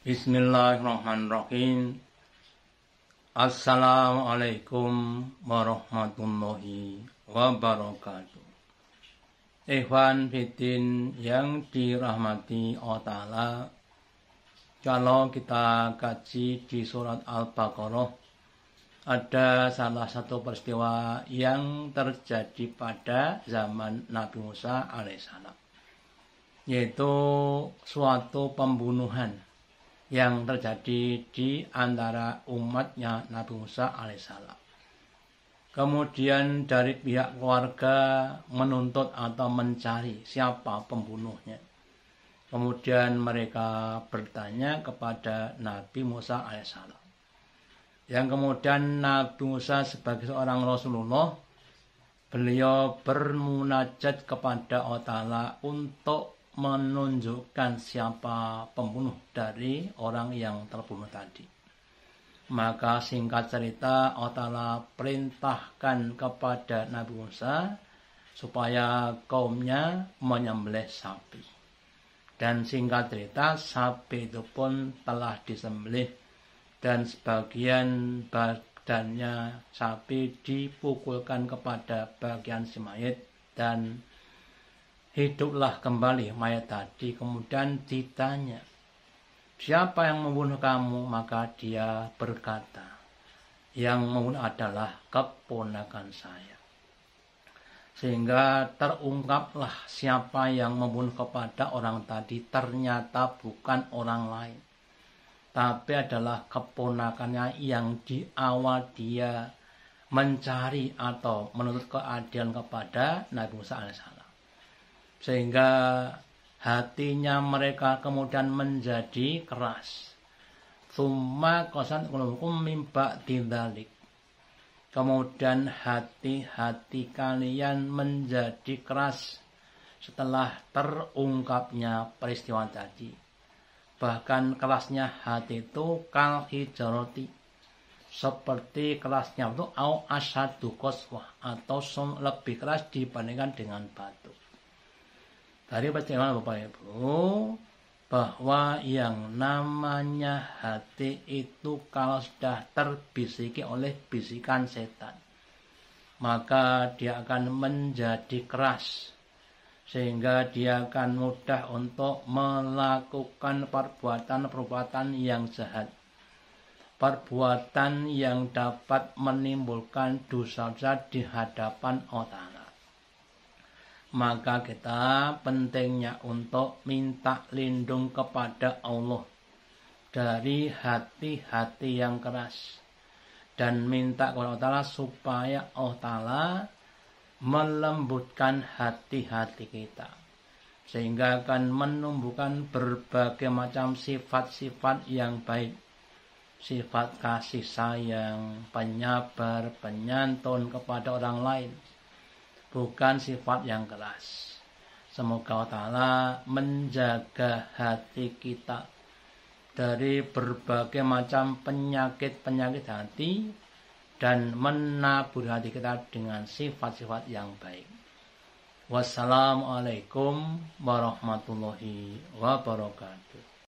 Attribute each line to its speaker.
Speaker 1: Bismillahirrahmanirrahim. Assalamualaikum warahmatullahi wabarakatuh. Ikhwan Fitin yang dirahmati Allah Ta'ala Kalau kita kaji di surat Al-Baqarah Ada salah satu peristiwa yang terjadi pada zaman Nabi Musa alaihissalam Yaitu suatu pembunuhan yang terjadi di antara umatnya Nabi Musa alaihissalam. Kemudian dari pihak keluarga menuntut atau mencari siapa pembunuhnya. Kemudian mereka bertanya kepada Nabi Musa alaihissalam. Yang kemudian Nabi Musa sebagai seorang Rasulullah, beliau bermunajat kepada Allah untuk menunjukkan siapa pembunuh dari orang yang terbunuh tadi. Maka singkat cerita Allah perintahkan kepada Nabi Musa supaya kaumnya menyembelih sapi. Dan singkat cerita sapi itu pun telah disembelih dan sebagian badannya sapi dipukulkan kepada bagian si mayit dan hiduplah kembali mayat tadi. Kemudian ditanya, siapa yang membunuh kamu? Maka dia berkata, yang membunuh adalah keponakan saya. Sehingga terungkaplah siapa yang membunuh kepada orang tadi ternyata bukan orang lain. Tapi adalah keponakannya yang di awal dia mencari atau menuntut keadilan kepada Nabi Musa alaihissalam sehingga hatinya mereka kemudian menjadi keras. Tuma kosan kulukum mimba dindalik. Kemudian hati-hati kalian menjadi keras setelah terungkapnya peristiwa tadi. Bahkan kelasnya hati itu kal hijaroti. Seperti kelasnya itu au asadu koswah atau lebih keras dibandingkan dengan batu. Tadi yang mana Bapak Ibu bahwa yang namanya hati itu kalau sudah terbisiki oleh bisikan setan maka dia akan menjadi keras sehingga dia akan mudah untuk melakukan perbuatan-perbuatan yang jahat perbuatan yang dapat menimbulkan dosa-dosa di hadapan orang maka kita pentingnya untuk minta lindung kepada Allah dari hati-hati yang keras dan minta kepada Allah Ta'ala supaya Allah Ta'ala melembutkan hati-hati kita sehingga akan menumbuhkan berbagai macam sifat-sifat yang baik sifat kasih sayang penyabar penyantun kepada orang lain bukan sifat yang keras. Semoga Allah Ta'ala menjaga hati kita dari berbagai macam penyakit-penyakit hati dan menabur hati kita dengan sifat-sifat yang baik. Wassalamualaikum warahmatullahi wabarakatuh.